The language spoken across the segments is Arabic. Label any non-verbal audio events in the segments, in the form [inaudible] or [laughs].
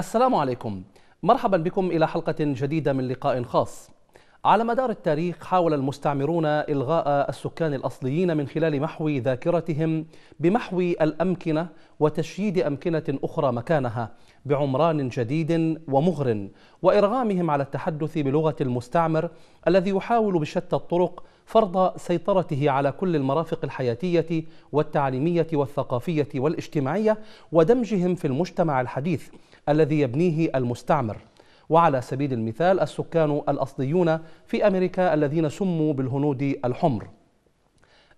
السلام عليكم مرحبا بكم إلى حلقة جديدة من لقاء خاص على مدار التاريخ حاول المستعمرون إلغاء السكان الأصليين من خلال محو ذاكرتهم بمحو الأمكنة وتشييد أمكنة أخرى مكانها بعمران جديد ومغر وإرغامهم على التحدث بلغة المستعمر الذي يحاول بشتى الطرق فرض سيطرته على كل المرافق الحياتية والتعليمية والثقافية والاجتماعية ودمجهم في المجتمع الحديث الذي يبنيه المستعمر وعلى سبيل المثال السكان الأصليون في أمريكا الذين سموا بالهنود الحمر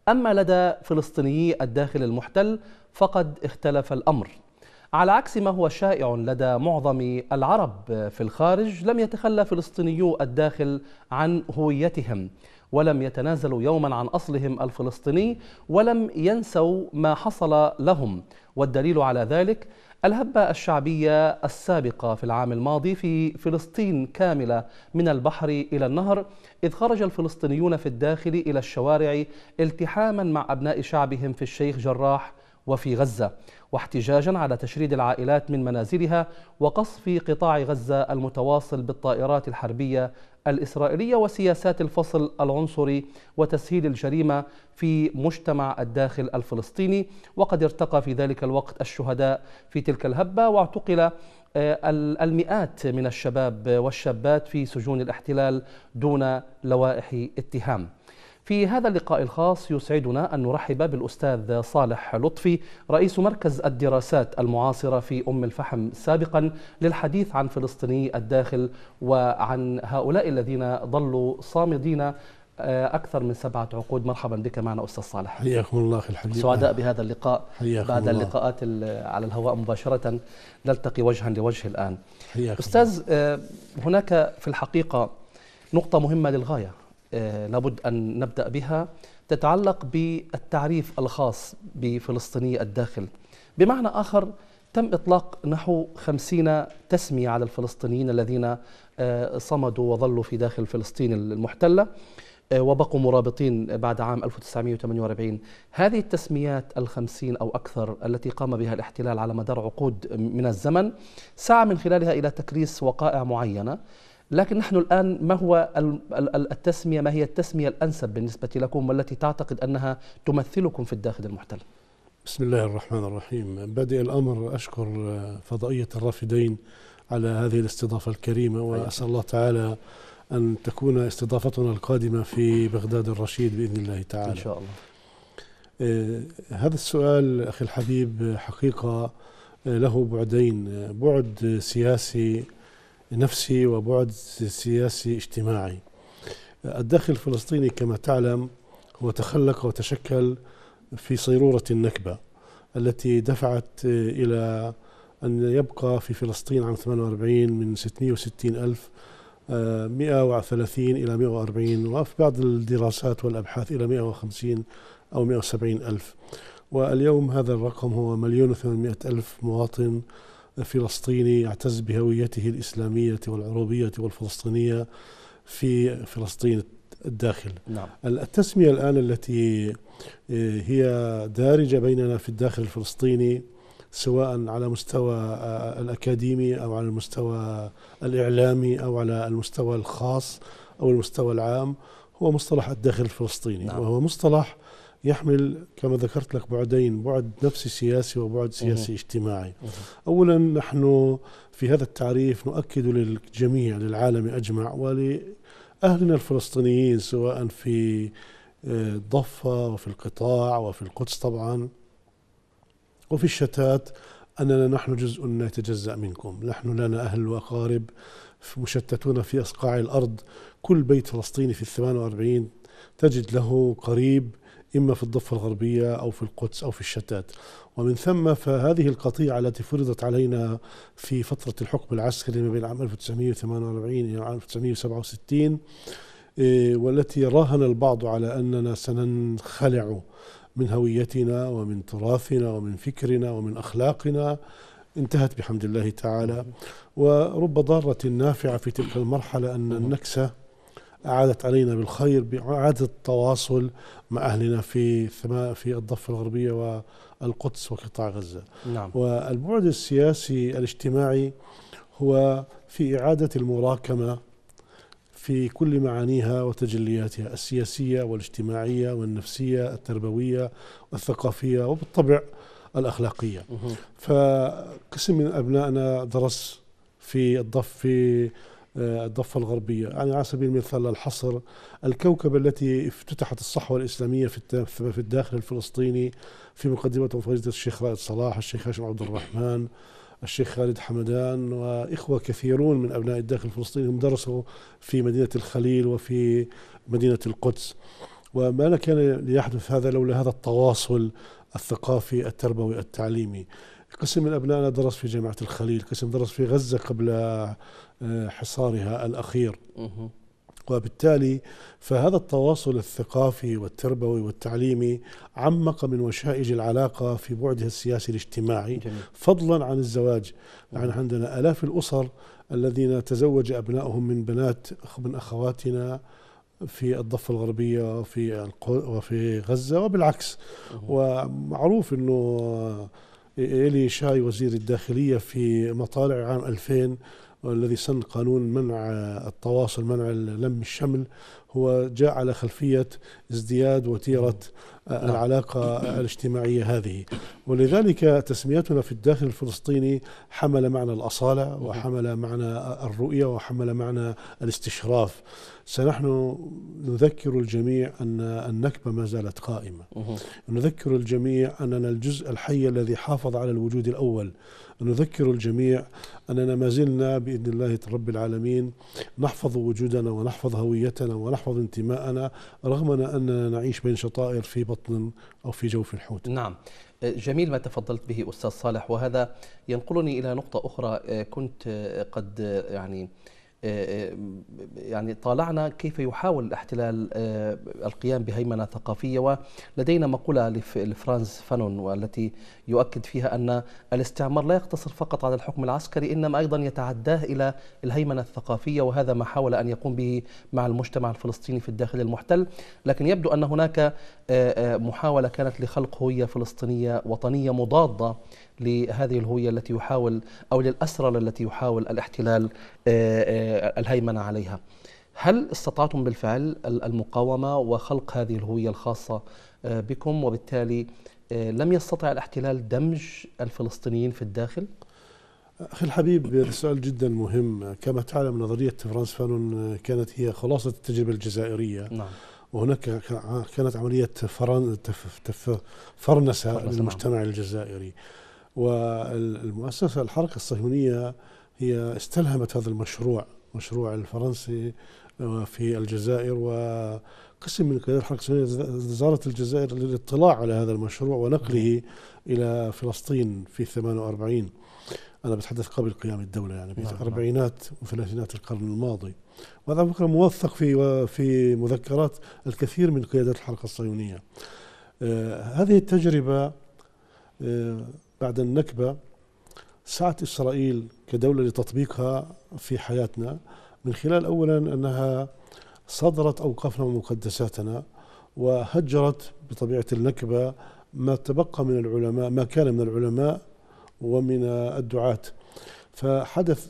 أما لدى فلسطيني الداخل المحتل فقد اختلف الأمر على عكس ما هو شائع لدى معظم العرب في الخارج لم يتخلى فلسطينيو الداخل عن هويتهم ولم يتنازلوا يوما عن أصلهم الفلسطيني ولم ينسوا ما حصل لهم والدليل على ذلك الهبة الشعبية السابقة في العام الماضي في فلسطين كاملة من البحر إلى النهر إذ خرج الفلسطينيون في الداخل إلى الشوارع التحاما مع أبناء شعبهم في الشيخ جراح وفي غزة واحتجاجا على تشريد العائلات من منازلها وقصف قطاع غزة المتواصل بالطائرات الحربية الإسرائيلية وسياسات الفصل العنصري وتسهيل الجريمة في مجتمع الداخل الفلسطيني وقد ارتقى في ذلك الوقت الشهداء في تلك الهبة واعتقل آه، المئات من الشباب والشابات في سجون الاحتلال دون لوائح اتهام في هذا اللقاء الخاص يسعدنا أن نرحب بالأستاذ صالح لطفي رئيس مركز الدراسات المعاصرة في أم الفحم سابقا للحديث عن فلسطيني الداخل وعن هؤلاء الذين ظلوا صامدين آه، أكثر من سبعة عقود مرحبا بك معنا أستاذ صالح حياكم الله أخي الحبيب سعداء بهذا اللقاء بعد الله. اللقاءات على الهواء مباشرة نلتقي وجها لوجه الآن حياكم أستاذ آه، هناك في الحقيقة نقطة مهمة للغاية آه، لابد أن نبدأ بها تتعلق بالتعريف الخاص بفلسطيني الداخل بمعنى آخر تم إطلاق نحو خمسين تسمية على الفلسطينيين الذين آه، صمدوا وظلوا في داخل فلسطين المحتلة آه، وبقوا مرابطين بعد عام 1948 هذه التسميات الخمسين أو أكثر التي قام بها الاحتلال على مدار عقود من الزمن سعى من خلالها إلى تكريس وقائع معينة لكن نحن الآن ما هو التسمية ما هي التسمية الأنسب بالنسبة لكم والتي تعتقد أنها تمثلكم في الداخل المحتل بسم الله الرحمن الرحيم بادئ الأمر أشكر آه، فضائية الرافدين على هذه الاستضافة الكريمة وأسأل الله تعالى أن تكون استضافتنا القادمة في بغداد الرشيد بإذن الله تعالى إن شاء الله آه، هذا السؤال أخي الحبيب حقيقة آه، له بعدين بعد سياسي نفسي وبعد سياسي اجتماعي الداخل الفلسطيني كما تعلم هو تخلق وتشكل في صيرورة النكبة التي دفعت إلى أن يبقى في فلسطين عام 48 من 660 ألف 130 آه، إلى 140 وفي بعض الدراسات والأبحاث إلى 150 أو 170 ألف واليوم هذا الرقم هو مليون وثمانمائة ألف مواطن فلسطيني يعتز بهويته الإسلامية والعروبية والفلسطينية في فلسطين الداخل نعم. التسمية الآن التي آه، هي دارجة بيننا في الداخل الفلسطيني سواء على مستوى آه، الأكاديمي أو على المستوى الإعلامي أو على المستوى الخاص أو المستوى العام هو مصطلح الداخل الفلسطيني نعم. وهو مصطلح يحمل كما ذكرت لك بعدين بعد نفسي سياسي وبعد سياسي اجتماعي أولا نحن في هذا التعريف نؤكد للجميع للعالم أجمع ولأهلنا الفلسطينيين سواء في الضفة آه، وفي القطاع وفي القدس طبعا وفي الشتات أننا نحن جزء لا يتجزأ منكم نحن لنا أهل وأقارب مشتتون في أصقاع الأرض كل بيت فلسطيني في الثمان وأربعين تجد له قريب إما في الضفة الغربية أو في القدس أو في الشتات ومن ثم فهذه القطيعة التي فرضت علينا في فترة الحكم العسكري ما بين عام 1948 إلى عام 1967 إيه، والتي راهن البعض على أننا سننخلع من هويتنا ومن تراثنا ومن فكرنا ومن أخلاقنا انتهت بحمد الله تعالى نعم. ورب ضارة نافعة في تلك المرحلة أن نعم. النكسة أعادت علينا بالخير بإعادة التواصل مع أهلنا في في الضفة الغربية والقدس وقطاع غزة نعم. والبعد السياسي الاجتماعي هو في إعادة المراكمة في كل معانيها وتجلياتها السياسية والاجتماعية والنفسية التربوية والثقافية وبالطبع الأخلاقية فقسم من أبنائنا درس في الضفة آه، الضفة الغربية يعني على سبيل المثال الحصر الكوكب التي افتتحت الصحوة الإسلامية في في الداخل الفلسطيني في مقدمة فريدة الشيخ رائد صلاح الشيخ هاشم عبد الرحمن الشيخ خالد حمدان وإخوة كثيرون من أبناء الداخل الفلسطيني هم درسوا في مدينة الخليل وفي مدينة القدس وما كان ليحدث هذا لولا هذا التواصل الثقافي التربوي التعليمي قسم من أبنائنا درس في جامعة الخليل قسم درس في غزة قبل آه، حصارها الأخير وبالتالي فهذا التواصل الثقافي والتربوي والتعليمي عمق من وشائج العلاقة في بعدها السياسي الاجتماعي جميل. فضلا عن الزواج يعني عندنا ألاف الأسر الذين تزوج أبنائهم من بنات من أخواتنا في الضفة الغربية وفي وفي غزة وبالعكس ومعروف أنه إلي شاي وزير الداخلية في مطالع عام 2000 والذي سن قانون منع التواصل منع لم الشمل هو جاء على خلفية ازدياد وتيرة نعم. العلاقة الاجتماعية هذه ولذلك تسميتنا في الداخل الفلسطيني حمل معنى الأصالة نعم. وحمل معنى الرؤية وحمل معنى الاستشراف سنحن نذكر الجميع أن النكبة ما زالت قائمة نذكر الجميع أننا الجزء الحي الذي حافظ على الوجود الأول نذكر الجميع أننا ما زلنا بإذن الله رب العالمين نحفظ وجودنا ونحفظ هويتنا ونحفظ انتماءنا رغم أننا نعيش بين شطائر في بطن أو في جوف الحوت نعم أه، جميل ما تفضلت به أستاذ صالح وهذا ينقلني إلى نقطة أخرى أه، كنت أه، قد يعني يعني طالعنا كيف يحاول الاحتلال آه، القيام بهيمنة ثقافية ولدينا مقولة لفرانز فانون والتي يؤكد فيها أن الاستعمار لا يقتصر فقط على الحكم العسكري إنما أيضا يتعداه إلى الهيمنة الثقافية وهذا ما حاول أن يقوم به مع المجتمع الفلسطيني في الداخل المحتل لكن يبدو أن هناك آه، آه، محاولة كانت لخلق هوية فلسطينية وطنية مضادة لهذه الهوية التي يحاول أو للأسرة التي يحاول الاحتلال آه، آه، الهيمنة عليها هل استطعتم بالفعل المقاومة وخلق هذه الهوية الخاصة آه، بكم وبالتالي لم يستطع الاحتلال دمج الفلسطينيين في الداخل؟ أخي الحبيب سؤال جدا مهم كما تعلم نظرية فرانس فانون كانت هي خلاصة التجربة الجزائرية نعم. وهناك كانت عملية فرنسة نعم. للمجتمع نعم. الجزائري والمؤسسة الحركة الصهيونية هي استلهمت هذا المشروع مشروع الفرنسي آه، في الجزائر وقسم من قيادات الحركة الصهيونية زارت الجزائر للاطلاع على هذا المشروع ونقله إلى فلسطين في 48 أنا بتحدث قبل قيام الدولة يعني في نعم، الاربعينات نعم. وثلاثينات القرن الماضي وهذا فكرة موثق في في مذكرات الكثير من قيادات الحركة الصهيونية آه هذه التجربة آه بعد النكبة سعت إسرائيل كدولة لتطبيقها في حياتنا من خلال أولا أنها صدرت أوقافنا ومقدساتنا وهجرت بطبيعة النكبة ما تبقى من العلماء ما كان من العلماء ومن الدعاة فحدث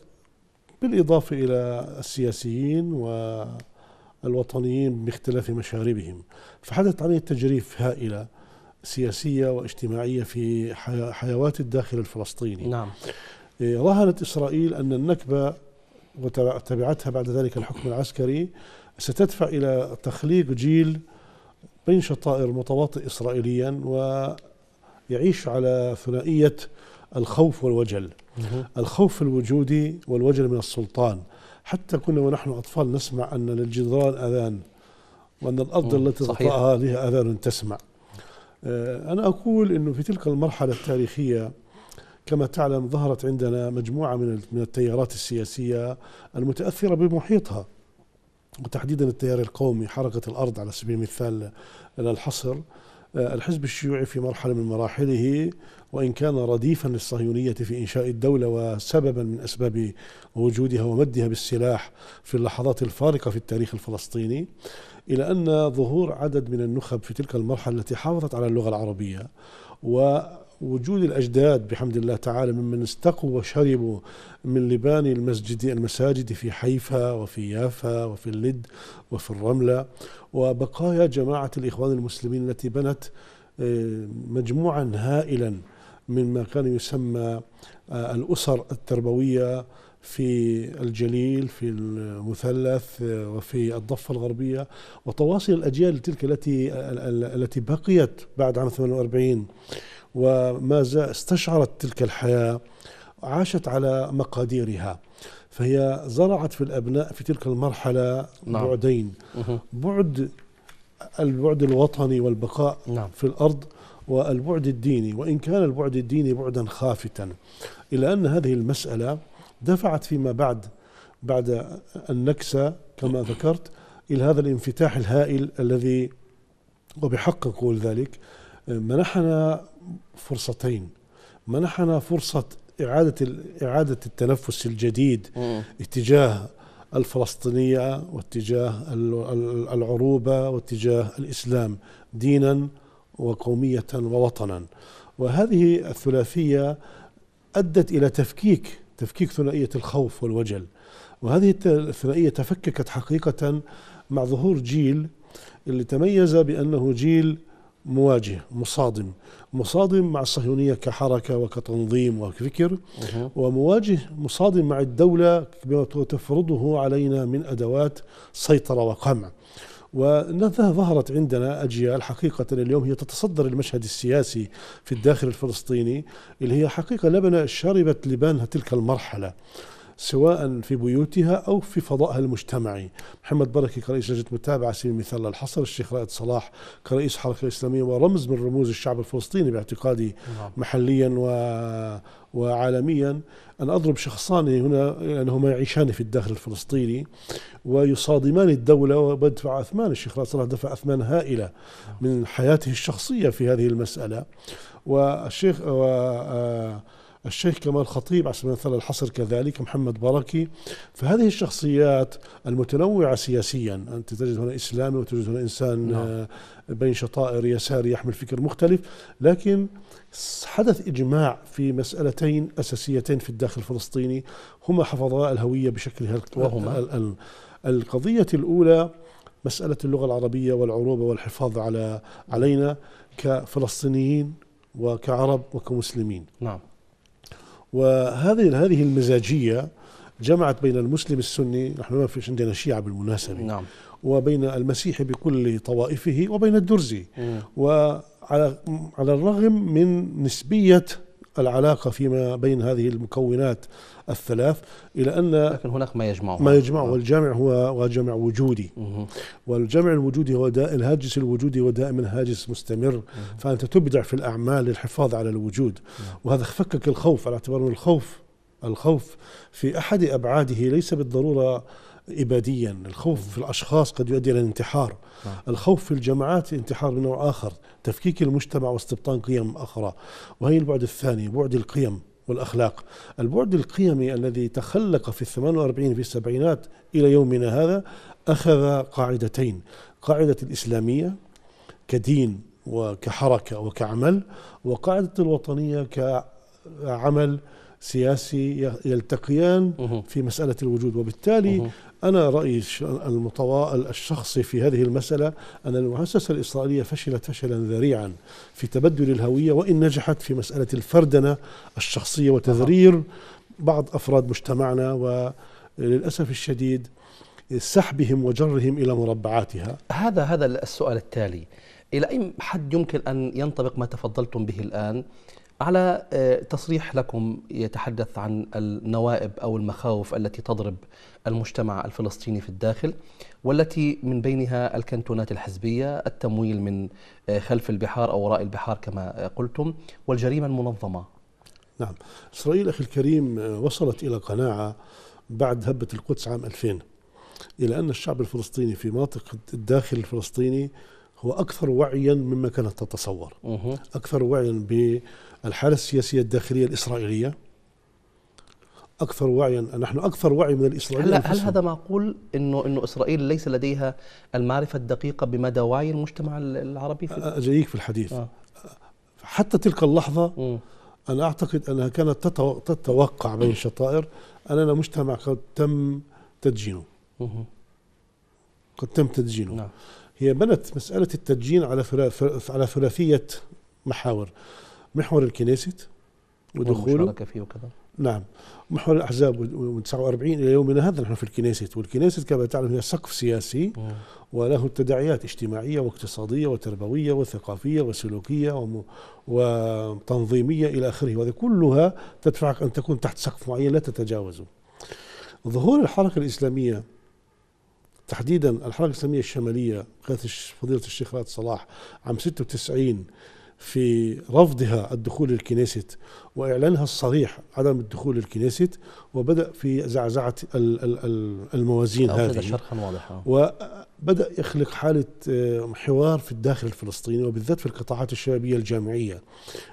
بالإضافة إلى السياسيين والوطنيين باختلاف مشاربهم فحدثت عملية تجريف هائلة سياسية واجتماعية في حيوات الداخل الفلسطيني نعم إيه، رهنت إسرائيل أن النكبة وتبعتها بعد ذلك الحكم العسكري ستدفع إلى تخليق جيل بين شطائر متواطئ إسرائيليا ويعيش على ثنائية الخوف والوجل الخوف الوجودي والوجل من السلطان حتى كنا ونحن أطفال نسمع أن للجدران أذان وأن الأرض التي تطأها لها أذان تسمع آه، أنا أقول أنه في تلك المرحلة التاريخية كما تعلم ظهرت عندنا مجموعة من التيارات السياسية المتأثرة بمحيطها وتحديدا التيار القومي حركة الأرض على سبيل المثال للحصر الحصر آه، الحزب الشيوعي في مرحلة من مراحله وإن كان رديفا للصهيونية في إنشاء الدولة وسببا من أسباب وجودها ومدها بالسلاح في اللحظات الفارقة في التاريخ الفلسطيني إلى أن ظهور عدد من النخب في تلك المرحلة التي حافظت على اللغة العربية و وجود الأجداد بحمد الله تعالى ممن استقوا وشربوا من لبان المسجد المساجد في حيفا وفي يافا وفي اللد وفي الرملة وبقايا جماعة الإخوان المسلمين التي بنت آه، مجموعا هائلا مما كان يسمى آه، الأسر التربوية في الجليل في المثلث آه، وفي الضفة الغربية وتواصل الأجيال تلك التي آه، التي بقيت بعد عام 48 وما استشعرت تلك الحياة عاشت على مقاديرها فهي زرعت في الأبناء في تلك المرحلة نعم. بعدين بعد البعد الوطني والبقاء نعم. في الأرض والبعد الديني وإن كان البعد الديني بعدا خافتا إلا أن هذه المسألة دفعت فيما بعد بعد النكسة كما ذكرت إلى هذا الانفتاح الهائل الذي وبحق اقول ذلك منحنا فرصتين منحنا فرصة إعادة إعادة التنفس الجديد اتجاه الفلسطينية واتجاه العروبة واتجاه الإسلام دينا وقومية ووطنا وهذه الثلاثية أدت إلى تفكيك تفكيك ثنائية الخوف والوجل وهذه الثنائية تفككت حقيقة مع ظهور جيل اللي تميز بأنه جيل مواجه مصادم مصادم مع الصهيونية كحركة وكتنظيم وكفكر ومواجه مصادم مع الدولة بما تفرضه علينا من أدوات سيطرة وقمع وظهرت عندنا أجيال حقيقة اليوم هي تتصدر المشهد السياسي في الداخل الفلسطيني اللي هي حقيقة لبنى شربت لبانها تلك المرحلة سواء في بيوتها أو في فضائها المجتمعي محمد بركي كرئيس لجنة متابعة على سبيل المثال للحصر الشيخ رائد صلاح كرئيس حركة إسلامية ورمز من رموز الشعب الفلسطيني باعتقادي نعم. محليا و وعالميا أنا أضرب شخصان هنا لأنهما يعيشان في الداخل الفلسطيني ويصادمان الدولة وبدفع أثمان الشيخ رائد صلاح دفع أثمان هائلة من حياته الشخصية في هذه المسألة والشيخ و... آه، الشيخ كمال خطيب على سبيل المثال الحصر كذلك محمد بركي فهذه الشخصيات المتنوعة سياسيا أنت تجد هنا إسلامي وتجد هنا إنسان نعم. آه، بين شطائر يساري يحمل فكر مختلف لكن حدث إجماع في مسألتين أساسيتين في الداخل الفلسطيني هما حفظاء الهوية بشكلها وهما القضية الأولى مسألة اللغة العربية والعروبة والحفاظ على علينا كفلسطينيين وكعرب وكمسلمين نعم وهذه هذه المزاجيه جمعت بين المسلم السني نحن ما فيش عندنا شيعة بالمناسبة نعم. وبين المسيحي بكل طوائفه وبين الدرزي مم. وعلى على الرغم من نسبية العلاقة فيما بين هذه المكونات الثلاث إلى أن لكن هناك ما يجمعه ما يجمعه نعم. والجامع هو جامع وجودي والجامع الوجودي هو الهاجس الوجودي هو دائما هاجس مستمر فأنت تبدع في الأعمال للحفاظ على الوجود نعم. وهذا فكك الخوف على اعتبار الخوف الخوف في أحد أبعاده ليس بالضرورة إباديا الخوف في الأشخاص قد يؤدي إلى الانتحار نعم. الخوف في الجماعات انتحار من نوع آخر تفكيك المجتمع واستبطان قيم أخرى وهي البعد الثاني بعد القيم والأخلاق البعد القيمي الذي تخلق في ال 48 في السبعينات إلى يومنا هذا أخذ قاعدتين قاعدة الإسلامية كدين وكحركة وكعمل وقاعدة الوطنية كعمل سياسي يلتقيان في مسألة الوجود وبالتالي أنا رأيي الشخصي في هذه المسألة أن المؤسسة الإسرائيلية فشلت فشلا ذريعا في تبدل الهوية وإن نجحت في مسألة الفردنة الشخصية وتذرير بعض أفراد مجتمعنا وللأسف الشديد سحبهم وجرهم إلى مربعاتها هذا هذا السؤال التالي إلى أي حد يمكن أن ينطبق ما تفضلتم به الآن على آه، تصريح لكم يتحدث عن النوائب او المخاوف التي تضرب المجتمع الفلسطيني في الداخل والتي من بينها الكنتونات الحزبيه، التمويل من آه، خلف البحار او وراء البحار كما آه، قلتم والجريمه المنظمه. نعم، اسرائيل اخي الكريم وصلت الى قناعه بعد هبه القدس عام 2000 الى ان الشعب الفلسطيني في مناطق الداخل الفلسطيني هو أكثر وعيا مما كانت تتصور أكثر وعيا بالحالة السياسية الداخلية الإسرائيلية اكثر وعيا نحن اكثر وعي من الاسرائيليين هل, هل هذا معقول انه انه اسرائيل ليس لديها المعرفه الدقيقه بمدى وعي المجتمع العربي في اجيك في الحديث آه. حتى تلك اللحظه م. انا اعتقد انها كانت تتوقع بين الشطائر اننا مجتمع قد تم تدجينه قد تم تدجينه نعم. هي بنت مسألة التدجين على على ثلاثية محاور محور الكنيست ودخوله فيه وكذا نعم محور الأحزاب من 49 إلى يومنا هذا نحن في الكنيست والكنيست كما تعلم هي سقف سياسي وله تداعيات اجتماعية واقتصادية وتربوية وثقافية وسلوكية وم... وتنظيمية إلى آخره وهذه كلها تدفعك أن تكون تحت سقف معين لا تتجاوزه ظهور الحركة الإسلامية تحديدا الحركه الاسلاميه الشماليه قياده فضيله الشيخ رائد صلاح عام 96 في رفضها الدخول للكنيسة وإعلانها الصريح عدم الدخول للكنيسة وبدأ في زعزعة الموازين هذه شرحا واضحا وبدأ يخلق حالة آه، حوار في الداخل الفلسطيني وبالذات في القطاعات الشبابية الجامعية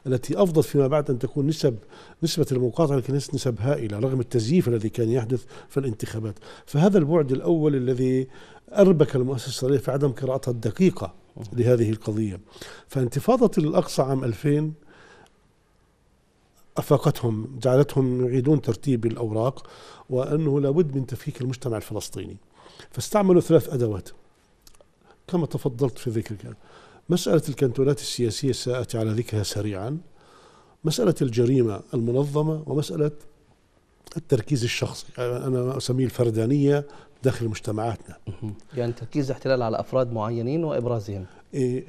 التي أفضت فيما بعد أن تكون نسب نسبة المقاطعة للكنيسة نسب هائلة رغم التزييف الذي كان يحدث في الانتخابات فهذا البعد الأول الذي أربك المؤسسة الصغيرة في عدم قراءتها الدقيقة لهذه القضية فانتفاضة الأقصى عام 2000 أفاقتهم جعلتهم يعيدون ترتيب الأوراق وأنه لابد من تفكيك المجتمع الفلسطيني فاستعملوا ثلاث أدوات كما تفضلت في ذكرك مسألة الكنتونات السياسية سآتي على ذكرها سريعا مسألة الجريمة المنظمة ومسألة التركيز الشخصي يعني انا اسميه الفردانيه داخل مجتمعاتنا يعني تركيز الاحتلال على افراد معينين وابرازهم إيه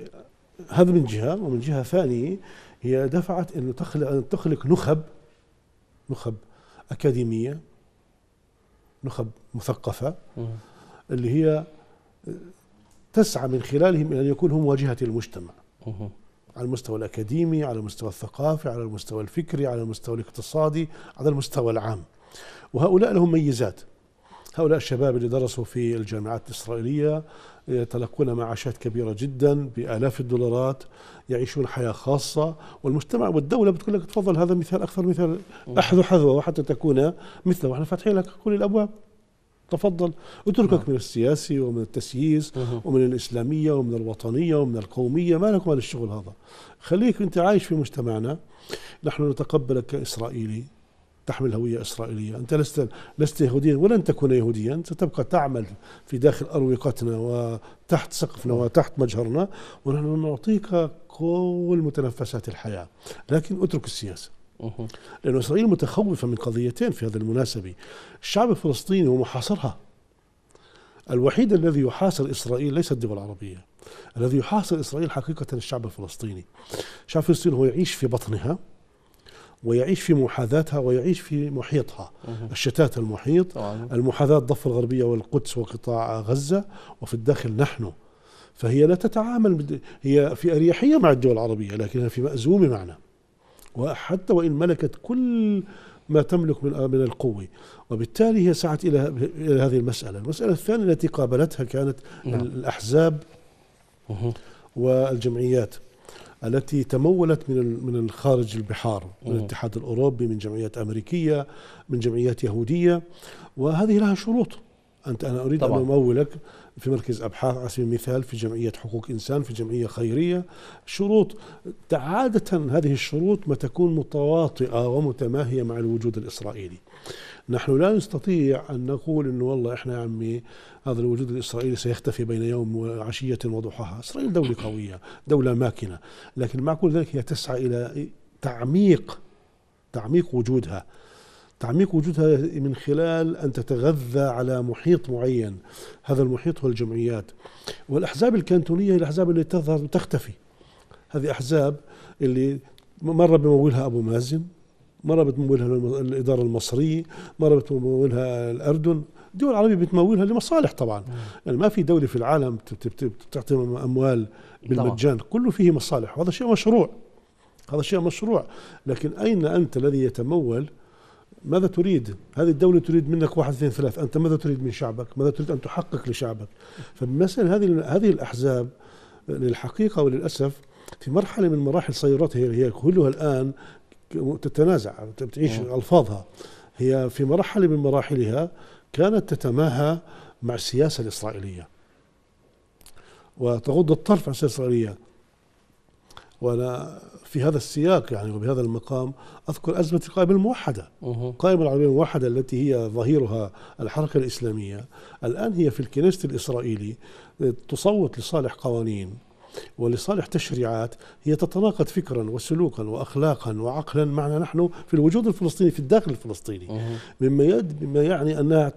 هذا من جهه ومن جهه ثانيه هي دفعت انه تخلق ان تخلق نخب نخب اكاديميه نخب مثقفه اللي هي تسعى من خلالهم الى ان يكون هم واجهه المجتمع على المستوى الأكاديمي على المستوى الثقافي على المستوى الفكري على المستوى الاقتصادي على المستوى العام وهؤلاء لهم ميزات هؤلاء الشباب اللي درسوا في الجامعات الإسرائيلية يتلقون معاشات كبيرة جدا بآلاف الدولارات يعيشون حياة خاصة والمجتمع والدولة بتقول لك تفضل هذا مثال أكثر مثال أحذو حذوة وحتى تكون مثله واحنا فاتحين لك كل الأبواب تفضل اتركك نعم. من السياسي ومن التسييس ومن الإسلامية ومن الوطنية ومن القومية ما لك مال الشغل هذا خليك أنت عايش في مجتمعنا نحن نتقبلك كإسرائيلي تحمل هوية إسرائيلية أنت لست لست يهوديا ولن تكون يهوديا ستبقى تعمل في داخل أروقتنا وتحت سقفنا نعم. وتحت مجهرنا ونحن نعطيك كل متنفسات الحياة لكن اترك السياسة لأن إسرائيل متخوفة من قضيتين في هذه المناسبة الشعب الفلسطيني ومحاصرها الوحيد الذي يحاصر إسرائيل ليس الدول العربية الذي يحاصر إسرائيل حقيقة الشعب الفلسطيني الشعب الفلسطيني هو يعيش في بطنها ويعيش في محاذاتها ويعيش في محيطها الشتات المحيط المحاذاة الضفة الغربية والقدس وقطاع غزة وفي الداخل نحن فهي لا تتعامل هي في أريحية مع الدول العربية لكنها في مأزومة معنا وحتى وإن ملكت كل ما تملك من آه، من القوة وبالتالي هي سعت إلى إلى هذه المسألة المسألة الثانية التي قابلتها كانت نعم. الأحزاب والجمعيات التي تمولت من من الخارج البحار من الاتحاد الاوروبي من جمعيات امريكيه من جمعيات يهوديه وهذه لها شروط انت انا اريد طبعا. ان امولك في مركز أبحاث على سبيل المثال في جمعية حقوق إنسان في جمعية خيرية شروط عادة هذه الشروط ما تكون متواطئة ومتماهية مع الوجود الإسرائيلي نحن لا نستطيع أن نقول أنه والله إحنا يا عمي هذا الوجود الإسرائيلي سيختفي بين يوم وعشية وضحاها إسرائيل دولة قوية دولة ماكنة لكن مع كل ذلك هي تسعى إلى تعميق تعميق وجودها تعميق وجودها من خلال أن تتغذى على محيط معين هذا المحيط هو الجمعيات والأحزاب الكانتونية هي الأحزاب اللي تظهر وتختفي هذه أحزاب اللي مرة بمولها أبو مازن مرة بتمولها الإدارة المصرية مرة بتمولها الأردن الدول العربية بتمولها لمصالح طبعا يعني ما في دولة في العالم بتعطي أموال بالمجان كله فيه مصالح وهذا شيء مشروع هذا شيء مشروع لكن أين أنت الذي يتمول ماذا تريد؟ هذه الدولة تريد منك واحد اثنين ثلاث، أنت ماذا تريد من شعبك؟ ماذا تريد أن تحقق لشعبك؟ فمثلا هذه هذه الأحزاب للحقيقة وللأسف في مرحلة من مراحل سيرتها هي كلها الآن تتنازع بتعيش ألفاظها هي في مرحلة من مراحلها كانت تتماهى مع السياسة الإسرائيلية وتغض الطرف عن السياسة الإسرائيلية وانا في هذا السياق يعني وبهذا المقام اذكر ازمه القائمه الموحده القائمه العربيه الموحده التي هي ظهيرها الحركه الاسلاميه الان هي في الكنيست الاسرائيلي تصوت لصالح قوانين ولصالح تشريعات هي تتناقض فكرا وسلوكا واخلاقا وعقلا معنا نحن في الوجود الفلسطيني في الداخل الفلسطيني مما مما يعني انها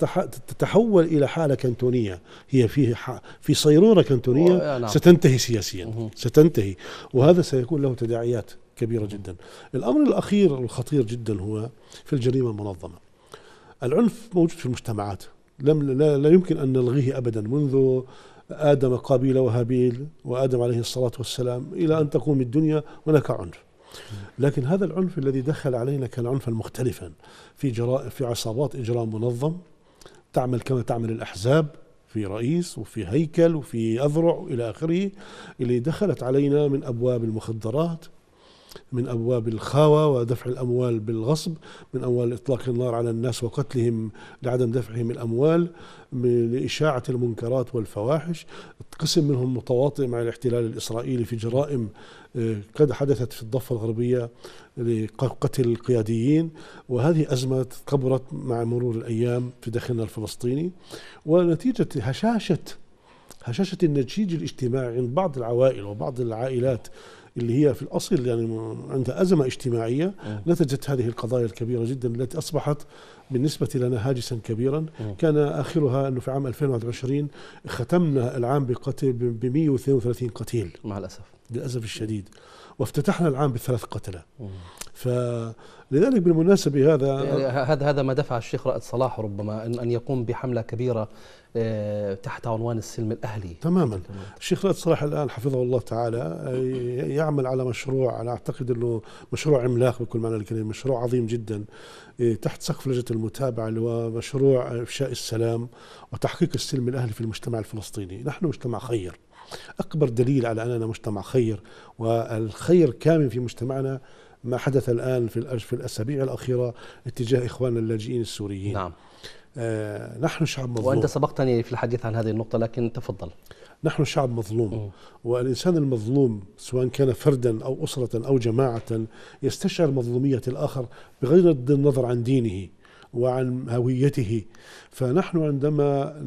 تتحول الى حاله كنتونيه هي في في صيرورة كنتونية نعم. ستنتهي سياسيا ستنتهي وهذا سيكون له تداعيات كبيرة جدا الأمر الأخير الخطير جدا هو في الجريمة المنظمة العنف موجود في المجتمعات لم لا, لا يمكن أن نلغيه أبدا منذ آدم قابيل وهابيل وآدم عليه الصلاة والسلام إلى أن تقوم الدنيا هناك عنف لكن هذا العنف الذي دخل علينا كان عنفا مختلفا في جرائم في عصابات اجرام منظم تعمل كما تعمل الاحزاب في رئيس وفي هيكل وفي اذرع الى اخره اللي دخلت علينا من ابواب المخدرات من أبواب الخاوة ودفع الأموال بالغصب من أموال إطلاق النار على الناس وقتلهم لعدم دفعهم الأموال لإشاعة المنكرات والفواحش قسم منهم متواطئ مع الاحتلال الإسرائيلي في جرائم آه، قد حدثت في الضفة الغربية لقتل القياديين وهذه أزمة كبرت مع مرور الأيام في داخلنا الفلسطيني ونتيجة هشاشة هشاشة النتيج الاجتماعي عند بعض العوائل وبعض العائلات اللي هي في الأصل يعني عندها أزمة اجتماعية نتجت هذه القضايا الكبيرة جدا التي أصبحت بالنسبة لنا هاجسا كبيرا كان آخرها أنه في عام 2021 ختمنا العام بقتل ب 132 قتيل مع الأسف للأسف الشديد وافتتحنا العام بثلاث قتلى فلذلك بالمناسبة هذا آه، هذا هذا ما دفع الشيخ رائد صلاح ربما أن يقوم بحملة كبيرة آه، تحت عنوان السلم الأهلي تماما الشيخ رائد صلاح الآن حفظه الله تعالى آه، يعمل على مشروع أنا أعتقد أنه مشروع عملاق بكل معنى الكلمة مشروع عظيم جدا تحت سقف لجنة المتابعة اللي هو مشروع إفشاء السلام وتحقيق السلم الأهلي في المجتمع الفلسطيني نحن مجتمع خير أكبر دليل على أننا مجتمع خير والخير كامن في مجتمعنا ما حدث الآن في في الأسابيع الأخيرة اتجاه إخواننا اللاجئين السوريين نعم آه، نحن شعب مظلوم وأنت سبقتني في الحديث عن هذه النقطة لكن تفضل نحن شعب مظلوم والإنسان المظلوم سواء كان فردا أو أسرة أو جماعة يستشعر مظلومية الآخر بغض النظر عن دينه وعن هويته فنحن عندما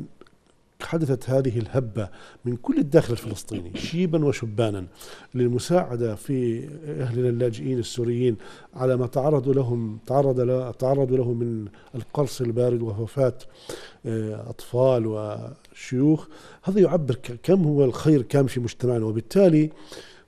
حدثت هذه الهبة من كل الداخل الفلسطيني شيبا وشبانا للمساعدة في أهلنا اللاجئين السوريين على ما تعرضوا لهم تعرض تعرضوا له من القرص البارد ووفاة آه، أطفال وشيوخ هذا يعبر كم هو الخير كان في مجتمعنا وبالتالي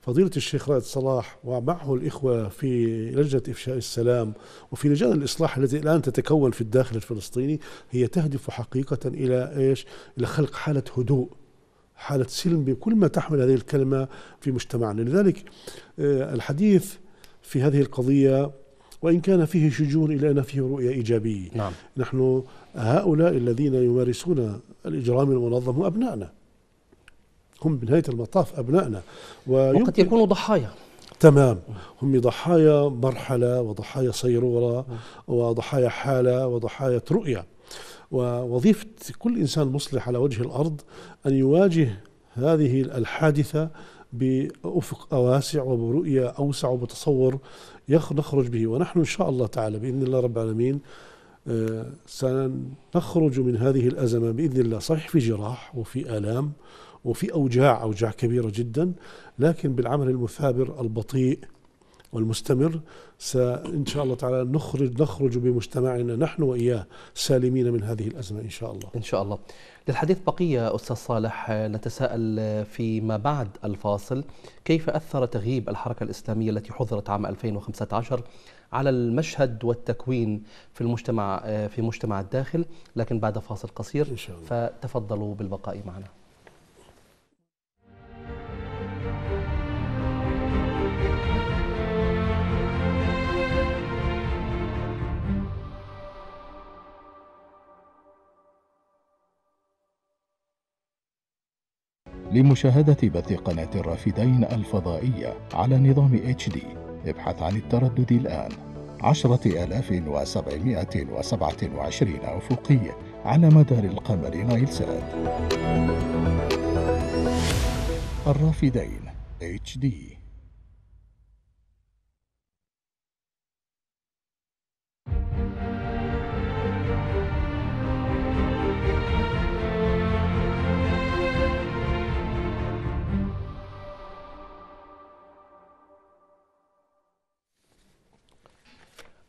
فضيلة الشيخ رائد صلاح ومعه الإخوة في لجنة إفشاء السلام وفي لجان الإصلاح التي الآن تتكون في الداخل الفلسطيني هي تهدف حقيقة إلى إيش؟ إلى خلق حالة هدوء حالة سلم بكل ما تحمل هذه الكلمة في مجتمعنا لذلك آه، الحديث في هذه القضية وإن كان فيه شجون إلا أن فيه رؤية إيجابية نعم. نحن هؤلاء الذين يمارسون الإجرام المنظم هم أبنائنا هم بنهاية المطاف أبنائنا وقد يكونوا ضحايا تمام هم ضحايا مرحلة وضحايا صيرورة وضحايا حالة وضحايا رؤية ووظيفة كل إنسان مصلح على وجه الأرض أن يواجه هذه الحادثة بأفق واسع وبرؤية أوسع وبتصور نخرج به ونحن إن شاء الله تعالى بإذن الله رب العالمين آه، سنخرج من هذه الأزمة بإذن الله صحيح في جراح وفي آلام وفي أوجاع أوجاع كبيرة جدا لكن بالعمل المثابر البطيء والمستمر إن شاء الله تعالى نخرج نخرج بمجتمعنا نحن وإياه سالمين من هذه الأزمة إن شاء الله إن شاء الله للحديث بقية أستاذ صالح آه، نتساءل آه، فيما بعد الفاصل كيف أثر تغييب الحركة الإسلامية التي حضرت عام 2015 على المشهد والتكوين في المجتمع آه، في مجتمع الداخل لكن بعد فاصل قصير إن شاء الله. فتفضلوا بالبقاء معنا لمشاهدة بث قناة الرافدين الفضائية على نظام اتش دي ابحث عن التردد الآن عشرة آلاف وسبعمائة وسبعة وعشرين أفقي على مدار القمر نايل سات الرافدين اتش دي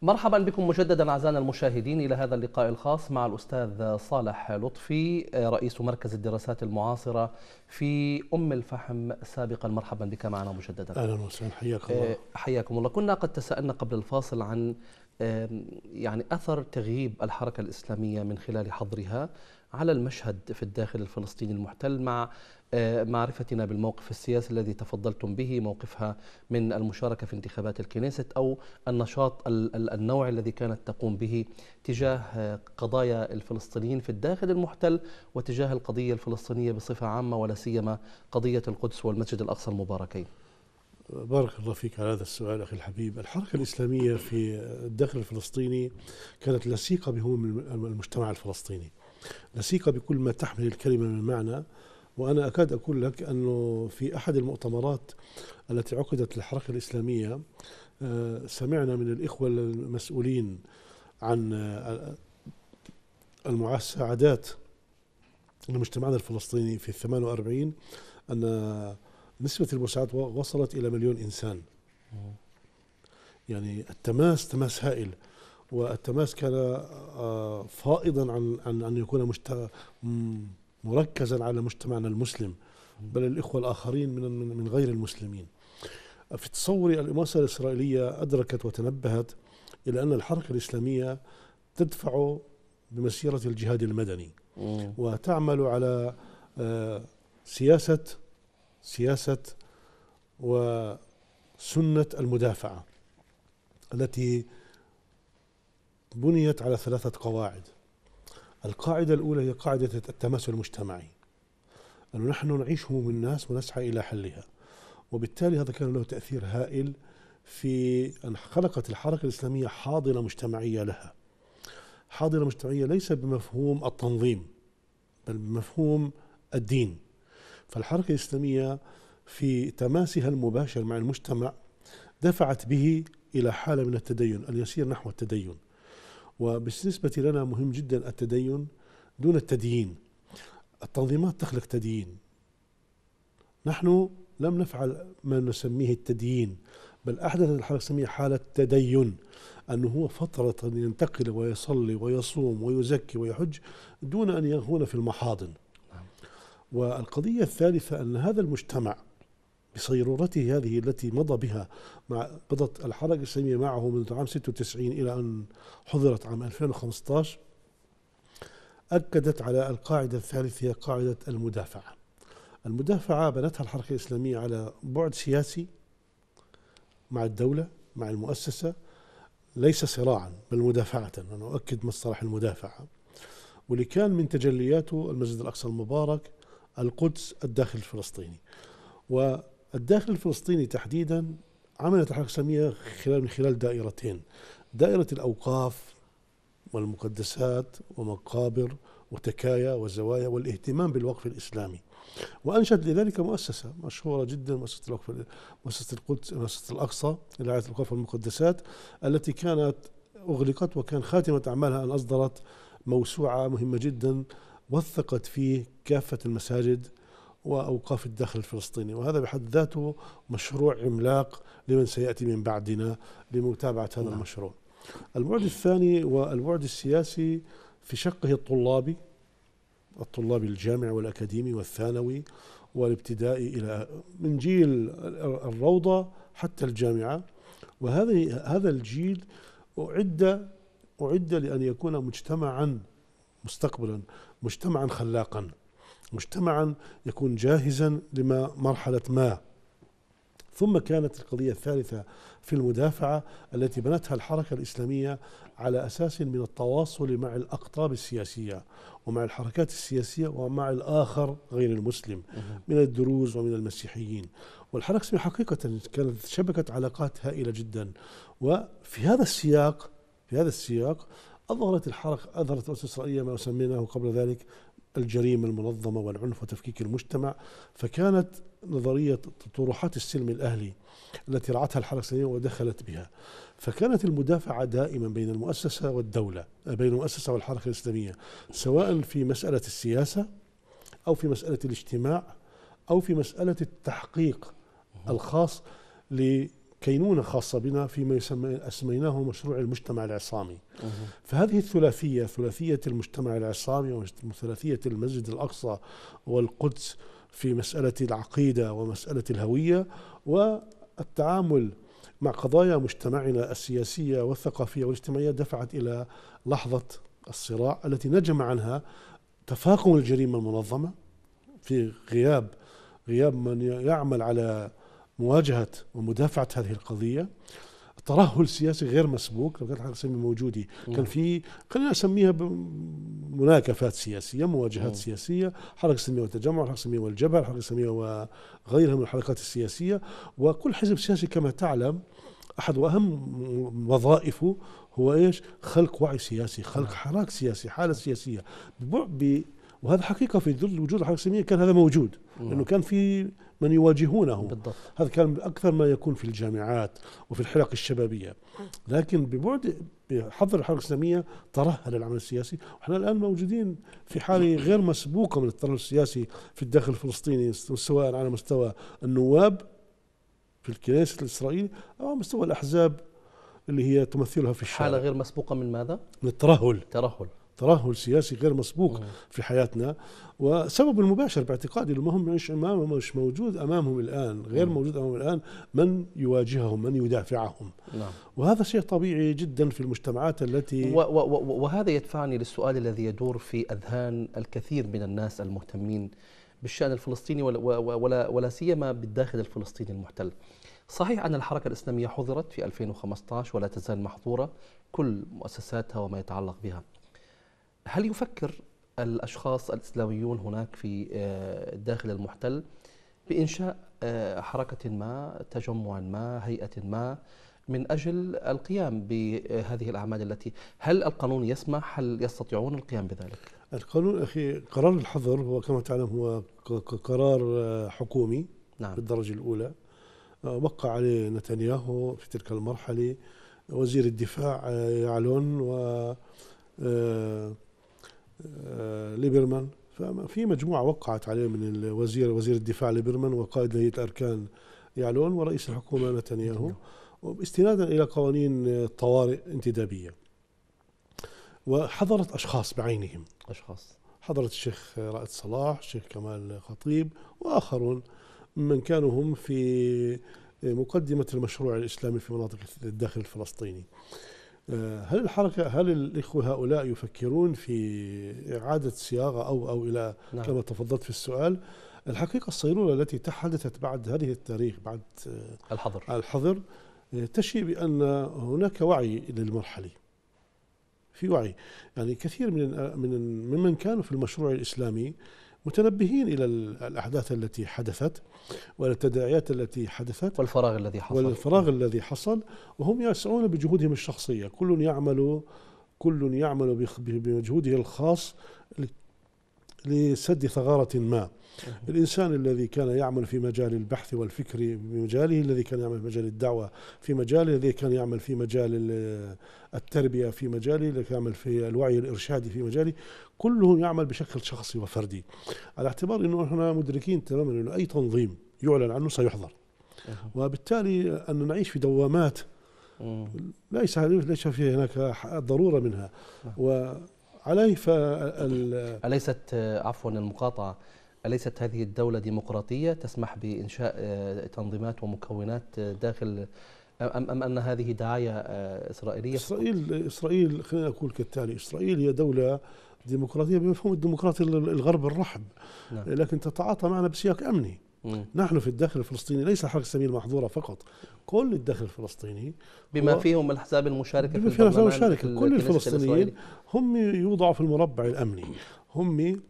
مرحبا بكم مجددا اعزائنا المشاهدين الى هذا اللقاء الخاص مع الاستاذ صالح لطفي رئيس مركز الدراسات المعاصره في ام الفحم سابقا مرحبا بك معنا مجددا اهلا وسهلا حياك آه، الله حياكم الله كنا قد تسالنا قبل الفاصل عن يعني اثر تغييب الحركه الاسلاميه من خلال حظرها على المشهد في الداخل الفلسطيني المحتل مع آه، معرفتنا بالموقف السياسي الذي تفضلتم به موقفها من المشاركة في انتخابات الكنيسة أو النشاط النوعي الذي كانت تقوم به تجاه آه، قضايا الفلسطينيين في الداخل المحتل وتجاه القضية الفلسطينية بصفة عامة ولا سيما قضية القدس والمسجد الأقصى المباركين بارك الله فيك على هذا السؤال أخي الحبيب الحركة الإسلامية في الداخل الفلسطيني كانت لسيقة بهموم المجتمع الفلسطيني لسيقة بكل ما تحمل الكلمة من معنى وأنا أكاد أقول لك أنه في أحد المؤتمرات التي عقدت للحركة الإسلامية آه، سمعنا من الإخوة المسؤولين عن آه، المساعدات لمجتمعنا الفلسطيني في الثمان وأربعين أن نسبة المساعدات وصلت إلى مليون إنسان يعني التماس تماس هائل والتماس كان آه، فائضا عن ان يكون مركزا على مجتمعنا المسلم بل الإخوة الآخرين من, من غير المسلمين في تصوري الإماسة الإسرائيلية أدركت وتنبهت إلى أن الحركة الإسلامية تدفع بمسيرة الجهاد المدني وتعمل على آه، سياسة سياسة وسنة المدافعة التي بنيت على ثلاثة قواعد القاعدة الأولى هي قاعدة التماثل المجتمعي أنه نحن نعيش هموم الناس ونسعى إلى حلها وبالتالي هذا كان له تأثير هائل في أن خلقت الحركة الإسلامية حاضنة مجتمعية لها حاضنة مجتمعية ليس بمفهوم التنظيم بل بمفهوم الدين فالحركة الإسلامية في تماسها المباشر مع المجتمع دفعت به إلى حالة من التدين اليسير نحو التدين وبالنسبة لنا مهم جدا التدين دون التدين التنظيمات تخلق تدين نحن لم نفعل ما نسميه التدين بل أحدث الحالة نسميه حالة تدين أنه هو فترة ينتقل ويصلي ويصوم ويزكي ويحج دون أن يكون في المحاضن نعم. والقضية الثالثة أن هذا المجتمع بصيرورته هذه التي مضى بها مع مضت الحركة الإسلامية معه منذ عام 96 إلى أن حضرت عام 2015 أكدت على القاعدة الثالثة هي قاعدة المدافعة المدافعة بنتها الحركة الإسلامية على بعد سياسي مع الدولة مع المؤسسة ليس صراعا بل مدافعة أنا أؤكد مصطلح المدافعة واللي كان من تجلياته المسجد الأقصى المبارك القدس الداخل الفلسطيني و الداخل الفلسطيني تحديدا عملت الحركة الإسلامية خلال من خلال دائرتين دائرة الأوقاف والمقدسات ومقابر وتكايا وزوايا والاهتمام بالوقف الإسلامي وأنشأت لذلك مؤسسة مشهورة جدا مؤسسة الوقف مؤسسة القدس مؤسسة الأقصى لرعاية الأوقاف والمقدسات التي كانت أغلقت وكان خاتمة أعمالها أن أصدرت موسوعة مهمة جدا وثقت فيه كافة المساجد واوقاف الدخل الفلسطيني وهذا بحد ذاته مشروع عملاق لمن سياتي من بعدنا لمتابعه هذا نعم. المشروع. البعد الثاني والبعد السياسي في شقه الطلابي الطلاب الجامعي والاكاديمي والثانوي والابتدائي الى من جيل الروضه حتى الجامعه وهذه هذا الجيل اعد اعد لان يكون مجتمعا مستقبلا مجتمعا خلاقا مجتمعا يكون جاهزا لما مرحلة ما ثم كانت القضية الثالثة في المدافعة التي بنتها الحركة الإسلامية على أساس من التواصل مع الأقطاب السياسية ومع الحركات السياسية ومع الآخر غير المسلم من الدروز ومن المسيحيين والحركة الإسلامية حقيقة كانت شبكة علاقات هائلة جدا وفي هذا السياق في هذا السياق أظهرت الحركة أظهرت الأسس الإسرائيلية ما سميناه قبل ذلك الجريمة المنظمة والعنف وتفكيك المجتمع فكانت نظرية طروحات السلم الأهلي التي رعتها الحركة السلمية ودخلت بها فكانت المدافعة دائما بين المؤسسة والدولة بين المؤسسة والحركة الإسلامية سواء في مسألة السياسة أو في مسألة الاجتماع أو في مسألة التحقيق الخاص كينونة خاصة بنا فيما أسميناه مشروع المجتمع العصامي فهذه الثلاثية ثلاثية المجتمع العصامي وثلاثية المسجد الأقصى والقدس في مسألة العقيدة ومسألة الهوية والتعامل مع قضايا مجتمعنا السياسية والثقافية والاجتماعية دفعت إلى لحظة الصراع التي نجم عنها تفاقم الجريمة المنظمة في غياب غياب من يعمل على مواجهة ومدافعة هذه القضية ترهل سياسي غير مسبوق لو كانت حاجه سامي موجوده كان في خلينا نسميها مناكفات سياسيه مواجهات مم. سياسيه حركه سمية والتجمع حركه سمية والجبل حركه سمية وغيرها من الحركات السياسيه وكل حزب سياسي كما تعلم احد واهم وظائفه هو ايش خلق وعي سياسي خلق نعم. حراك سياسي حاله سياسيه وهذا حقيقه في ظل وجود الحركه الاسلاميه كان هذا موجود لانه كان في من يواجهونه بالضبط. هذا كان اكثر ما يكون في الجامعات وفي الحلق الشبابيه لكن ببعد بحظر الحركه الاسلاميه ترهل العمل السياسي ونحن الان موجودين في حاله غير مسبوقه من الترهل السياسي في الداخل الفلسطيني سواء على مستوى النواب في الكنيسة الإسرائيلي أو مستوى الأحزاب اللي هي تمثلها في الشارع حالة غير مسبوقة من ماذا؟ من الترهل الترهل ترهل سياسي غير مسبوق في حياتنا وسبب المباشر باعتقادي هم مش امامهم مش موجود امامهم الان غير موجود امامهم الان من يواجههم من يدافعهم نعم. وهذا شيء طبيعي جدا في المجتمعات التي و و و وهذا يدفعني للسؤال الذي يدور في اذهان الكثير من الناس المهتمين بالشان الفلسطيني ولا, ولا, ولا سيما بالداخل الفلسطيني المحتل صحيح أن الحركة الإسلامية حظرت في 2015 ولا تزال محظورة كل مؤسساتها وما يتعلق بها هل يفكر الأشخاص الإسلاميون هناك في آه، داخل المحتل بإنشاء آه، حركة ما تجمع ما هيئة ما من أجل القيام بهذه الأعمال التي هل القانون يسمح هل يستطيعون القيام بذلك القانون أخي قرار الحظر هو كما تعلم هو قرار آه، حكومي نعم. بالدرجة الأولى وقع عليه نتنياهو في تلك المرحلة وزير الدفاع يعلون و آه، ليبرمان ففي مجموعة وقعت عليه من الوزير وزير الدفاع ليبرمان وقائد هيئة أركان يعلون ورئيس الحكومة نتنياهو استنادا إلى قوانين طوارئ انتدابية وحضرت أشخاص بعينهم أشخاص حضرت الشيخ رائد صلاح الشيخ كمال خطيب وآخرون من كانوا هم في مقدمة المشروع الإسلامي في مناطق الداخل الفلسطيني آه، هل الحركة هل الإخوة هؤلاء يفكرون في إعادة صياغة أو أو إلى نعم. كما تفضلت في السؤال الحقيقة الصيرورة التي تحدثت بعد هذه التاريخ بعد آه، الحظر الحظر آه، تشي بأن هناك وعي للمرحلة في وعي يعني كثير من من ممن كانوا في المشروع الإسلامي متنبهين إلى الأحداث التي حدثت والتداعيات التي حدثت والفراغ الذي حصل والفراغ الذي حصل وهم يسعون بجهودهم الشخصية كل يعمل كل يعمل بمجهوده الخاص لسد ثغرة ما الإنسان الذي كان يعمل في مجال البحث والفكر في مجاله الذي كان يعمل في مجال الدعوة في مجاله الذي كان يعمل في مجال التربية في مجاله الذي كان يعمل في الوعي الإرشادي في مجاله كلهم يعمل بشكل شخصي وفردي على اعتبار أنه احنا مدركين تماما أنه أي تنظيم يعلن عنه سيحظر وبالتالي أن نعيش في دوامات ليس ليس في هناك ضرورة منها و عليه ف أليست آه، عفوا المقاطعة أليست هذه الدولة ديمقراطية تسمح بإنشاء آه، تنظيمات ومكونات آه، داخل أم أم أن هذه دعاية إسرائيلية؟ إسرائيل إسرائيل خليني أقول كالتالي إسرائيل هي دولة ديمقراطية بمفهوم الديمقراطي الغرب الرحب نعم. لكن تتعاطى معنا بسياق أمني مم. نحن في الداخل الفلسطيني ليس حركة السبيل المحظوره فقط كل الداخل الفلسطيني بما فيهم الاحزاب المشاركه بما في الاحزاب المشاركه كل الفلسطينيين هم يوضعوا في المربع الامني هم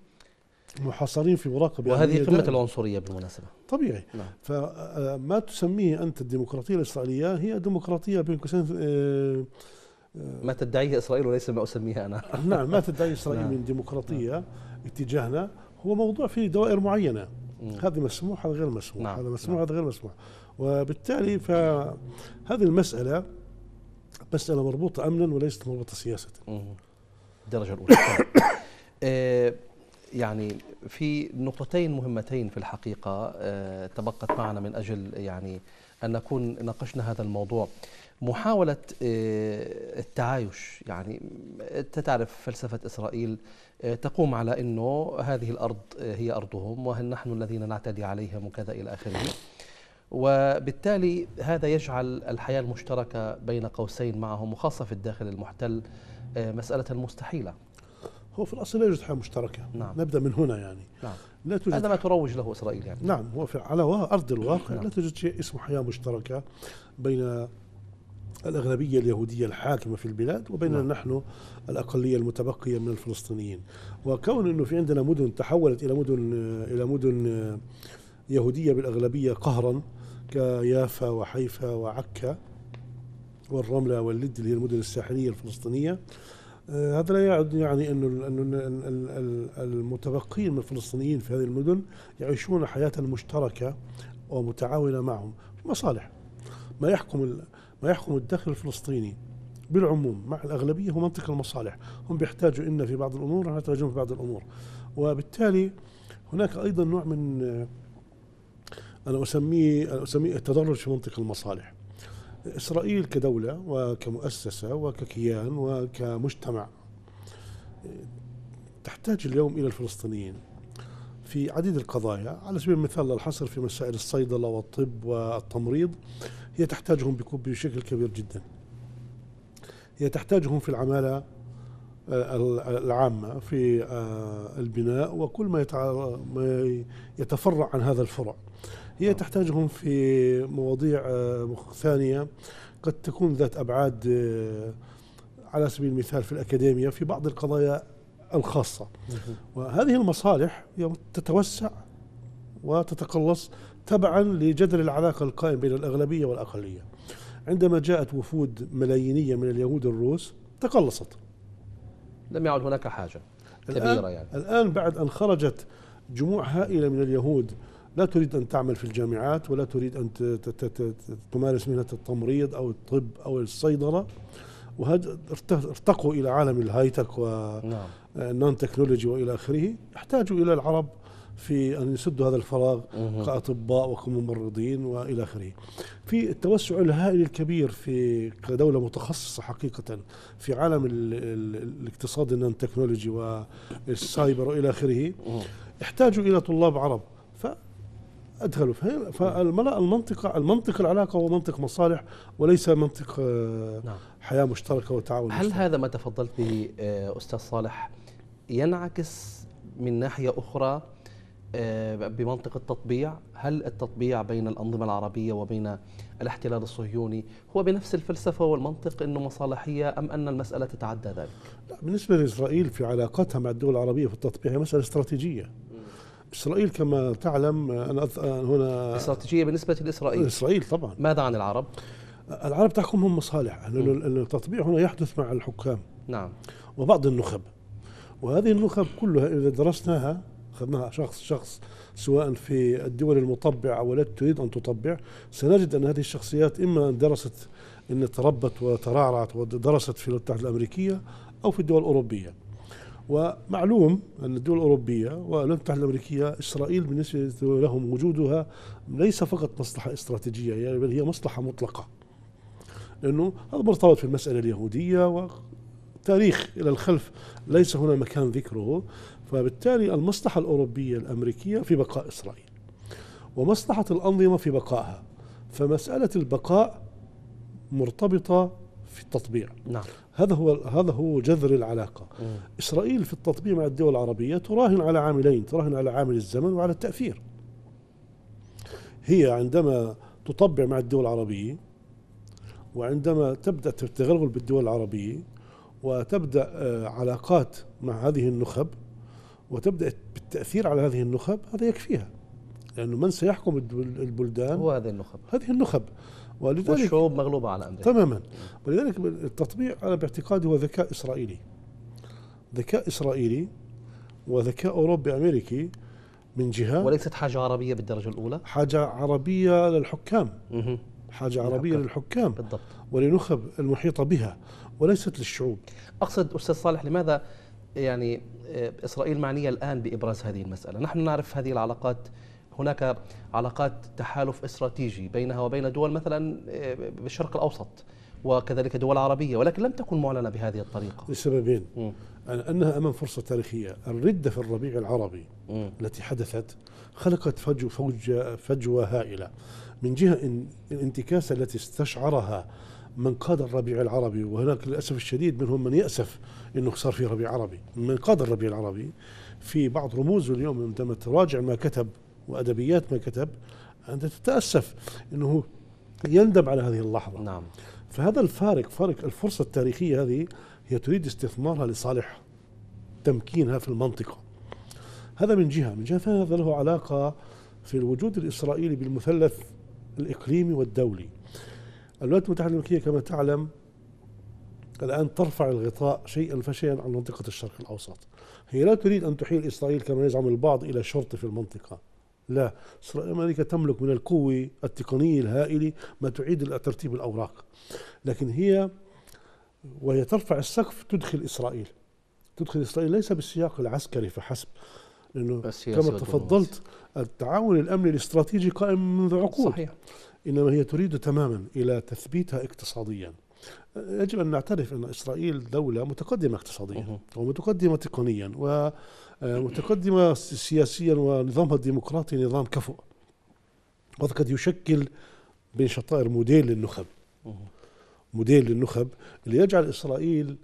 محاصرين في مراقبة يعني وهذه قمة العنصرية بالمناسبة طبيعي نعم. فما آه، تسميه أنت الديمقراطية الإسرائيلية هي ديمقراطية بين قوسين آه، ما تدعيه إسرائيل وليس ما أسميها أنا نعم ما تدعيه [laughs] إسرائيل نعم. من ديمقراطية نعم. اتجاهنا هو موضوع في دوائر معينة هذه مسموح هذا غير مسموح نعم. هذا مسموح نعم. هذا غير مسموح وبالتالي فهذه المسألة مسألة مربوطة أمنا وليست مربوطة سياسة الدرجة الأولى [coughs] إيه يعني في نقطتين مهمتين في الحقيقة آه، تبقت معنا من أجل يعني أن نكون ناقشنا هذا الموضوع محاولة آه، التعايش يعني أنت تعرف فلسفة إسرائيل آه، تقوم على أنه هذه الأرض آه، هي أرضهم وهل نحن الذين نعتدي عليهم وكذا إلى آخره وبالتالي هذا يجعل الحياة المشتركة بين قوسين معهم وخاصة في الداخل المحتل مسألة مستحيلة هو في الأصل لا يوجد حياة مشتركة نعم. نبدأ من هنا يعني نعم. لا توجد هذا ما تروج له إسرائيل يعني نعم هو على أرض الواقع نعم. لا توجد شيء اسمه حياة مشتركة بين الأغلبية اليهودية الحاكمة في البلاد وبيننا نعم. نحن الأقلية المتبقية من الفلسطينيين وكون أنه في عندنا مدن تحولت إلى مدن إلى مدن يهودية بالأغلبية قهرا كيافا وحيفا وعكا والرملة واللد اللي هي المدن الساحلية الفلسطينية آه، هذا لا يعد يعني انه المتبقين من الفلسطينيين في هذه المدن يعيشون حياه مشتركه ومتعاونه معهم مصالح ما يحكم ما يحكم الداخل الفلسطيني بالعموم مع الأغلبية هو منطق المصالح هم بيحتاجوا إلنا في بعض الأمور ونحن نحتاجهم في بعض الأمور وبالتالي هناك أيضا نوع من أنا أسميه أنا أسميه التدرج في منطق المصالح إسرائيل كدولة وكمؤسسة وككيان وكمجتمع تحتاج اليوم إلى الفلسطينيين في عديد القضايا على سبيل المثال الحصر في مسائل الصيدلة والطب والتمريض هي تحتاجهم بشكل كبير جدا هي تحتاجهم في العمالة آه، العامة في آه، البناء وكل ما يتفرع عن هذا الفرع هي آه. تحتاجهم في مواضيع ثانية قد تكون ذات أبعاد على سبيل المثال في الأكاديمية في بعض القضايا الخاصة وهذه المصالح تتوسع وتتقلص تبعا لجدل العلاقة القائم بين الأغلبية والأقلية عندما جاءت وفود ملايينية من اليهود الروس تقلصت لم يعد هناك حاجة كبيرة الآن يعني الآن بعد أن خرجت جموع هائلة من اليهود لا تريد أن تعمل في الجامعات ولا تريد أن تمارس مهنة التمريض أو الطب أو الصيدلة وهذا ارتقوا إلى عالم الهايتك والنون نعم. تكنولوجي وإلى آخره احتاجوا إلى العرب في أن يسدوا هذا الفراغ كأطباء وكممرضين وإلى آخره في التوسع الهائل الكبير في كدولة متخصصة حقيقة في عالم الاقتصاد النان تكنولوجي والسايبر وإلى آخره احتاجوا إلى طلاب عرب ف ادخلوا فالمنطقه المنطق العلاقه هو منطق مصالح وليس منطق آه، نعم. حياه مشتركه وتعاون هل مشترك. هذا ما تفضلت به آه، استاذ صالح ينعكس من ناحيه اخرى آه، بمنطق التطبيع هل التطبيع بين الأنظمة العربية وبين الاحتلال الصهيوني هو بنفس الفلسفة والمنطق أنه مصالحية أم أن المسألة تتعدى ذلك؟ لا بالنسبة لإسرائيل في علاقاتها مع الدول العربية في التطبيع هي مسألة استراتيجية إسرائيل كما تعلم أنا هنا استراتيجية بالنسبة لإسرائيل إسرائيل طبعا ماذا عن العرب؟ العرب تحكمهم مصالح التطبيع هنا يحدث مع الحكام نعم وبعض النخب وهذه النخب كلها إذا درسناها أخذناها شخص شخص سواء في الدول المطبعة والتي تريد أن تطبع سنجد أن هذه الشخصيات إما أن درست أن تربت وترعرعت ودرست في الولايات المتحدة الأمريكية أو في الدول الأوروبية ومعلوم أن الدول الأوروبية والولايات المتحدة الأمريكية إسرائيل بالنسبة لهم وجودها ليس فقط مصلحة استراتيجية يعني بل هي مصلحة مطلقة لأنه هذا مرتبط في المسألة اليهودية و تاريخ إلى الخلف ليس هنا مكان ذكره فبالتالي المصلحة الأوروبية الأمريكية في بقاء إسرائيل ومصلحة الأنظمة في بقائها فمسألة البقاء مرتبطة في التطبيع نعم. هذا هو هذا هو جذر العلاقة م. إسرائيل في التطبيع مع الدول العربية تراهن على عاملين تراهن على عامل الزمن وعلى التأثير هي عندما تطبع مع الدول العربية وعندما تبدأ تتغلغل بالدول العربية وتبدأ آه، علاقات مع هذه النخب وتبدأ بالتأثير على هذه النخب هذا يكفيها لأنه من سيحكم البلدان هو هذه النخب هذه النخب ولذلك والشعوب مغلوبة على امريكا تماما ولذلك التطبيع أنا باعتقادي هو ذكاء إسرائيلي ذكاء إسرائيلي وذكاء أوروبي أمريكي من جهة وليست حاجة عربية بالدرجة الأولى حاجة عربية للحكام حاجة عربية للحكام بالضبط ولنخب المحيطة بها وليست للشعوب أقصد أستاذ صالح لماذا يعني آه، إسرائيل معنية الآن بإبراز هذه المسألة نحن نعرف هذه العلاقات هناك علاقات تحالف استراتيجي بينها وبين دول مثلا آه، بالشرق الأوسط وكذلك دول عربية ولكن لم تكن معلنة بهذه الطريقة لسببين أنها أمام فرصة تاريخية الردة في الربيع العربي م. التي حدثت خلقت فجوة, فجوة هائلة من جهة الانتكاسة التي استشعرها من قاد الربيع العربي وهناك للاسف الشديد منهم من ياسف انه صار في ربيع عربي من قاد الربيع العربي في بعض رموزه اليوم عندما تراجع ما كتب وادبيات ما كتب انت تتاسف انه يندم على هذه اللحظه نعم فهذا الفارق فارق الفرصه التاريخيه هذه هي تريد استثمارها لصالح تمكينها في المنطقه هذا من جهه من جهه ثانيه هذا له علاقه في الوجود الاسرائيلي بالمثلث الاقليمي والدولي الولايات المتحدة الأمريكية كما تعلم الآن ترفع الغطاء شيئا فشيئا عن منطقة الشرق الأوسط هي لا تريد أن تحيل إسرائيل كما يزعم البعض إلى شرطة في المنطقة لا إسرائيل أمريكا تملك من القوة التقنية الهائلة ما تعيد ترتيب الأوراق لكن هي وهي ترفع السقف تدخل إسرائيل تدخل إسرائيل ليس بالسياق العسكري فحسب لأنه كما تفضلت التعاون الأمني الاستراتيجي قائم منذ عقود صحيح إنما هي تريد تماما إلى تثبيتها اقتصاديا يجب أن نعترف أن إسرائيل دولة متقدمة اقتصاديا ومتقدمة تقنيا ومتقدمة آه، سياسيا ونظامها الديمقراطي نظام كفؤ قد يشكل بين شطائر موديل للنخب موديل للنخب اللي يجعل إسرائيل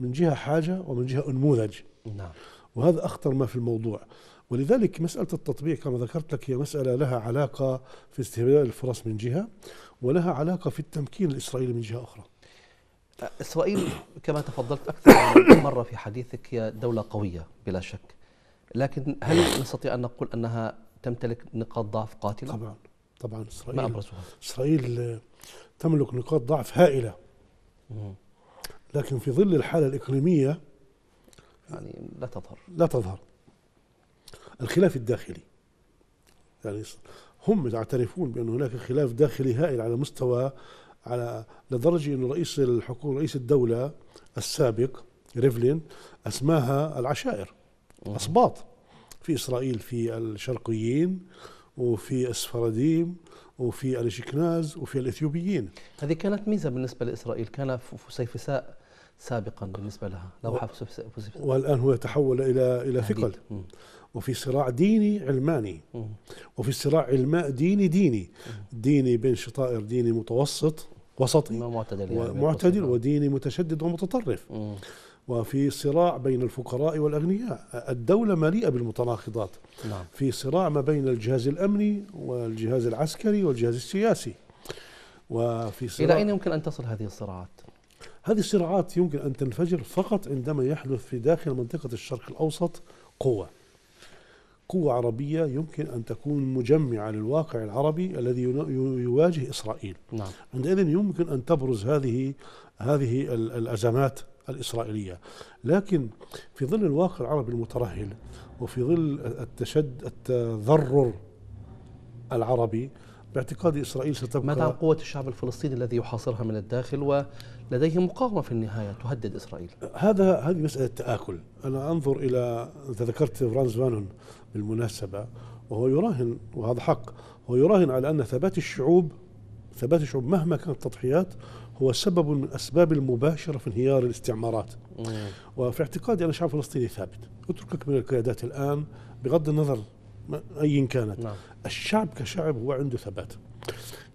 من جهة حاجة ومن جهة أنموذج نعم وهذا أخطر ما في الموضوع ولذلك مسألة التطبيع كما ذكرت لك هي مسألة لها علاقة في استهلال الفرص من جهة ولها علاقة في التمكين الإسرائيلي من جهة أخرى إسرائيل كما تفضلت أكثر من [coughs] مرة في حديثك هي دولة قوية بلا شك لكن هل نستطيع أن نقول أنها تمتلك نقاط ضعف قاتلة؟ طبعا طبعا إسرائيل ما أبرزها؟ إسرائيل تملك نقاط ضعف هائلة لكن في ظل الحالة الإقليمية يعني لا تظهر لا تظهر الخلاف الداخلي يعني هم يعترفون بأن هناك خلاف داخلي هائل على مستوى على لدرجة أن رئيس الحكومة رئيس الدولة السابق ريفلين أسماها العشائر أسباط في إسرائيل في الشرقيين وفي السفرديم وفي الاشكناز وفي الإثيوبيين هذه كانت ميزة بالنسبة لإسرائيل كان فسيفساء سابقا بالنسبة لها لوحة فسيفساء والآن هو تحول إلى إلى ثقل وفي صراع ديني علماني وفي صراع علماء ديني ديني ديني بين شطائر ديني متوسط وسطي معتدل يعني معتدل وديني متشدد ومتطرف وفي صراع بين الفقراء والأغنياء الدولة مليئة بالمتناقضات نعم. في صراع ما بين الجهاز الأمني والجهاز العسكري والجهاز السياسي وفي صراع إلى أين يمكن أن تصل هذه الصراعات؟ هذه الصراعات يمكن أن تنفجر فقط عندما يحدث في داخل منطقة الشرق الأوسط قوة قوة عربية يمكن أن تكون مجمعة للواقع العربي الذي يواجه إسرائيل نعم. عندئذ يمكن أن تبرز هذه هذه الأزمات الإسرائيلية لكن في ظل الواقع العربي المترهل وفي ظل التشد التذرر العربي باعتقاد إسرائيل ستبقى ماذا عن قوة الشعب الفلسطيني الذي يحاصرها من الداخل ولديه مقاومة في النهاية تهدد إسرائيل هذا هذه مسألة تآكل أنا أنظر إلى أنت ذكرت فرانز فانون بالمناسبة وهو يراهن وهذا حق هو يراهن على أن ثبات الشعوب ثبات الشعوب مهما كانت التضحيات هو سبب من الأسباب المباشرة في انهيار الاستعمارات وفي اعتقادي أنا شعب فلسطيني ثابت اتركك من القيادات الآن بغض النظر أيا كانت نعم. الشعب كشعب هو عنده ثبات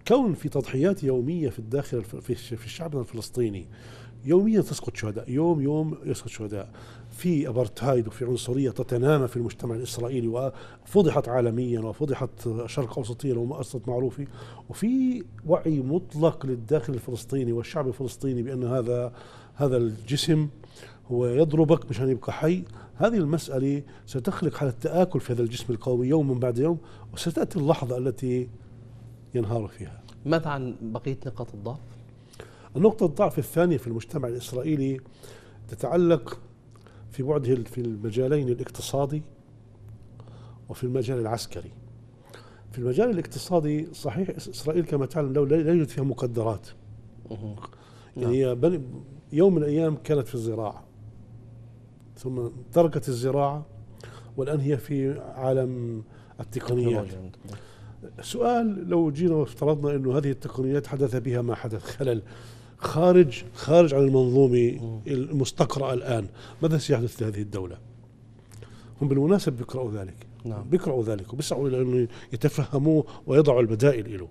كون في تضحيات يومية في الداخل في, الشعب الفلسطيني يوميا تسقط شهداء يوم يوم يسقط شهداء في ابرتهايد وفي عنصريه تتنامى في المجتمع الاسرائيلي وفضحت عالميا وفضحت شرق اوسطيا وما اصلت معروفه وفي وعي مطلق للداخل الفلسطيني والشعب الفلسطيني بان هذا هذا الجسم هو يضربك مشان يبقى حي هذه المسألة ستخلق حالة تآكل في هذا الجسم القوي يوما بعد يوم وستأتي اللحظة التي ينهار فيها ماذا عن بقية نقاط الضعف؟ النقطة الضعف الثانية في المجتمع الإسرائيلي تتعلق في بعده في المجالين الاقتصادي وفي المجال العسكري في المجال الاقتصادي صحيح اسرائيل كما تعلم لو لا يوجد فيها مقدرات يعني هي نعم. بل يوم من الايام كانت في الزراعه ثم تركت الزراعه والان هي في عالم التقنيات سؤال لو جينا وافترضنا انه هذه التقنيات حدث بها ما حدث خلل خارج خارج عن المنظومه المستقرأة الان ماذا سيحدث لهذه الدوله هم بالمناسبه بيقرأوا ذلك نعم. بيقرأوا ذلك وبيسعوا الى انه يتفهموه ويضعوا البدائل له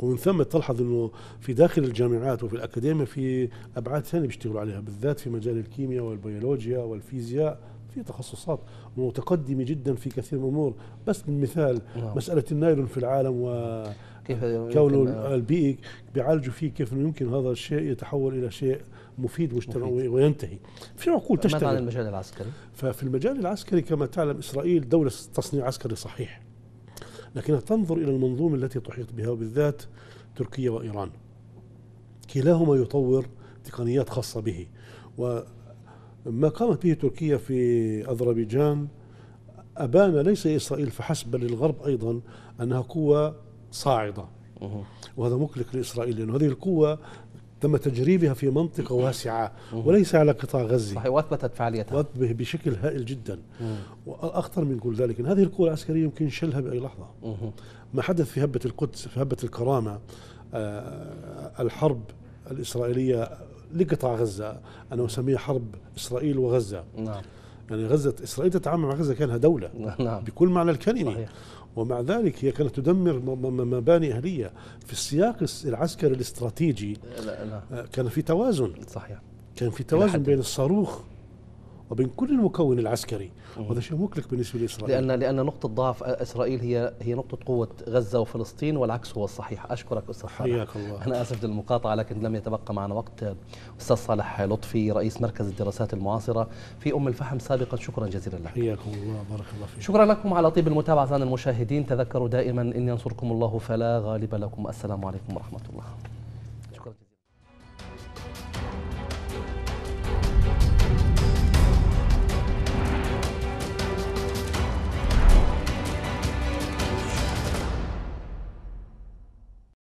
ومن ثم تلاحظ انه في داخل الجامعات وفي الاكاديميه في ابعاد ثانيه بيشتغلوا عليها بالذات في مجال الكيمياء والبيولوجيا والفيزياء في تخصصات متقدمه جدا في كثير من الامور بس بالمثال نعم. مساله النايلون في العالم و كيف كونه آه. البيئي بيعالجوا فيه كيف انه يمكن هذا الشيء يتحول الى شيء مفيد مجتمع مفيد. وينتهي في عقول تشتغل ماذا عن المجال العسكري ففي المجال العسكري كما تعلم اسرائيل دوله تصنيع عسكري صحيح لكنها تنظر الى المنظومه التي تحيط بها وبالذات تركيا وايران كلاهما يطور تقنيات خاصه به وما قامت به تركيا في اذربيجان ابان ليس اسرائيل فحسب بل للغرب ايضا انها قوه صاعدة وهذا مقلق لإسرائيل لأن هذه القوة تم تجريبها في منطقة واسعة وليس على قطاع غزة صحيح وأثبتت فعاليتها بشكل هائل جدا وأخطر من كل ذلك إن هذه القوة العسكرية يمكن شلها بأي لحظة ما حدث في هبة القدس في هبة الكرامة آه، الحرب الإسرائيلية لقطاع غزة أنا أسميها حرب إسرائيل وغزة نعم يعني غزة إسرائيل تتعامل مع غزة كأنها دولة نعم. بكل معنى الكلمة صحيح. ومع ذلك هي كانت تدمر مباني أهلية في السياق العسكري الاستراتيجي لا لا. آه، كان في توازن صحيح كان في توازن بين الصاروخ وبين كل المكون العسكري وهذا شيء مقلق بالنسبه لاسرائيل لان لان نقطه ضعف اسرائيل هي هي نقطه قوه غزه وفلسطين والعكس هو الصحيح اشكرك استاذ صالح حياك الله انا اسف للمقاطعه لكن لم يتبقى معنا وقت استاذ صالح لطفي رئيس مركز الدراسات المعاصره في ام الفحم سابقا شكرا جزيلا لك حياكم الله بارك الله فيك شكرا لكم على طيب المتابعه أعزائنا المشاهدين تذكروا دائما ان ينصركم الله فلا غالب لكم السلام عليكم ورحمه الله